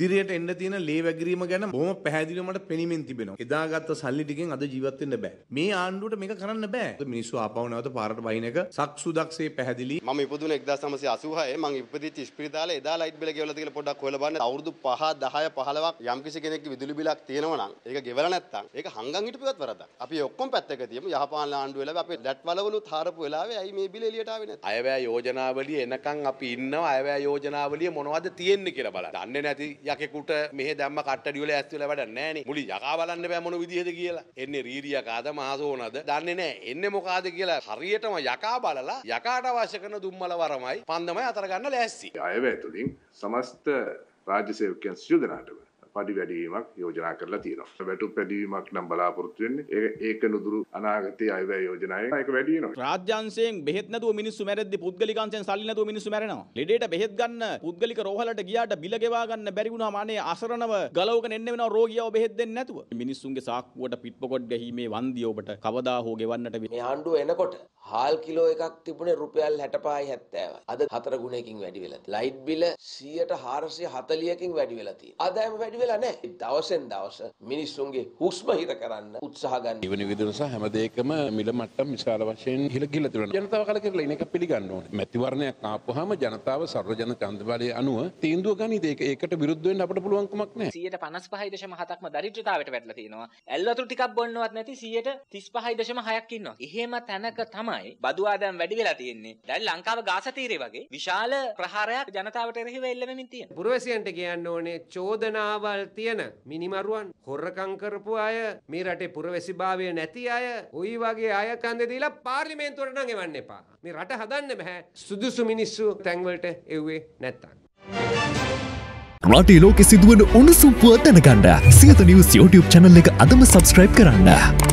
දිරියට එන්න තියෙන ලේ වැගිරීම ගැන බොහොම පැහැදිලිව මට පෙනීමෙන් තිබෙනවා. එදා ගත්ත සල්ලි ටිකෙන් අද ජීවත් වෙන්න බෑ. මේ ආණ්ඩුවට මේක කරන්න බෑ. මිනිස්සු ආපහු නැවත පාරට වහින එක සක්සුදක්සේ පැහැදිලි. මම ඉපදුනේ 1986 මං ඉපදිච්ච ඉස්පිරිතාලේ එදා ලයිට් බිල ගෙවලා තියෙන පොඩ්ඩක් හොයලා බලන්න. අවුරුදු 5 10 15ක් යම්කිසි කෙනෙක්ගේ විදුලි බිලක් තියෙනවා නම් ඒක ගෙවලා නැත්තම් ඒක හංගන් හිටපුවත් වරදක්. අපි ඔක්කොම පැත්තක තියමු. යහපාලන ආණ්ඩුව වෙලාවේ අපි ලැට් වලවලුත් හාරපු වෙලාවේ ඇයි මේ බිල එළියට ආවේ නැත්තේ? අයවැය යෝජනාවලිය එනකන් අපි ඉන්නවා. අයවැය යෝජනාවලිය මොනවද තියෙන්නේ කියලා බලන්න. දන්නේ නැති යකෙකුට මෙහ දැම කට්ටියල ඇස්තුල වැඩ නෑන මුලි යකා බලන්න බෑමන විදිහද කියලා එන්න රීරියකාද මහසෝනද දන්නේ නෑ එන්න මොකාද කියලා හරියටම යකා බලලා යකාට අවශ්‍ය කරන දුම්මල වරමයි පන්දමයි අතරගන්න ලෑස්සි අයව ඇතුලින් සමස්ත රාජ්‍ය සේවකයන් සිදු දෙනාටම පඩි වැඩීමක් යෝජනා කරලා තියෙනවා. වැටුම් පැදීමක් නම් බලාපොරොත්තු වෙන්නේ. ඒක නුදුරු අනාගතයේ අයවැය යෝජනාවෙන් ඒක වැඩි වෙනවා. රාජ්‍යංශයෙන් බෙහෙත් නැතුව මිනිස්සු මැරෙද්දි පුද්ගලිකංශයෙන් සල්ලි නැතුව මිනිස්සු මැරෙනවා. ලෙඩේට බෙහෙත් ගන්න පුද්ගලික රෝහලට ගියාට බිල ගෙවා ගන්න බැරි වුණාම අනේ අසරණව ගලවගෙන එන්න වෙනවා රෝගියව බෙහෙත් දෙන්නේ නැතුව. මිනිස්සුන්ගේ සාක්කුවට පිට්පොකොට් ගැහිීමේ වන්දිය ඔබට කවදා හෝ ගෙවන්නට වෙනවා. මේ ආණ්ඩුව එනකොට හාල් කිලෝ එකක් තිබුණේ රුපියල් 65යි 70යි. අද හතර ගුණයකින් වැඩි වෙලා තියෙනවා. ලයිට් බිල 100ට 440කින් වැඩි වෙලා තියෙනවා. අද හැම වැඩි වෙලා නැහැ. දවසෙන් දවස මිනිස්සුන්ගේ හුස්ම හිර කරන්න උත්සාහ ගන්න. ඉවෙන විදුනස හැම දෙයකම මිල මට්ටම් විශාල වශයෙන් ඉහළ ගිල තිබෙනවා. ජනතාව කලකිරලා ඉන්න එක පිළිගන්න ඕනේ. මැතිවරණයක් ආපුවාම ජනතාව සර්වජන ඡන්දබලය අනුව තීන්දුව ගනිද ඒක ඒකට විරුද්ධ වෙන්න අපිට පුළුවන් කමක් නැහැ. 155.7ක්ම දරිද්‍රතාවයට වැටලා තියෙනවා. ඇල්ලතුරු ටිකක් බොන්නවත් නැති 135.6ක් ඉන්නවා. එහෙම තැනක තමයි බදු ආදායම් වැඩි වෙලා තියෙන්නේ. දැන් ලංකාව ගාස තීරේ වගේ විශාල ප්‍රහාරයක් ජනතාවට එරෙහිව එල්ලෙමින් තියෙනවා. පුරවැසියන්ට කියන්න ඕනේ චෝදනාව දේවල් තියෙන මිනිමරුවන් හොරකං කරපු අය මේ රටේ පුරවැසිභාවය නැති අය ওই වගේ අය කන්ද දීලා පාර්ලිමේන්තුවට නම් එවන්න එපා. මේ රට හදන්න බෑ සුදුසු මිනිස්සු තැන්වලට එව්වේ නැත්තම්. රටේ ලෝකෙ සිදුවන උණුසුම්පුව දැනගන්න සියත නිවුස් YouTube channel එක අදම subscribe කරන්න.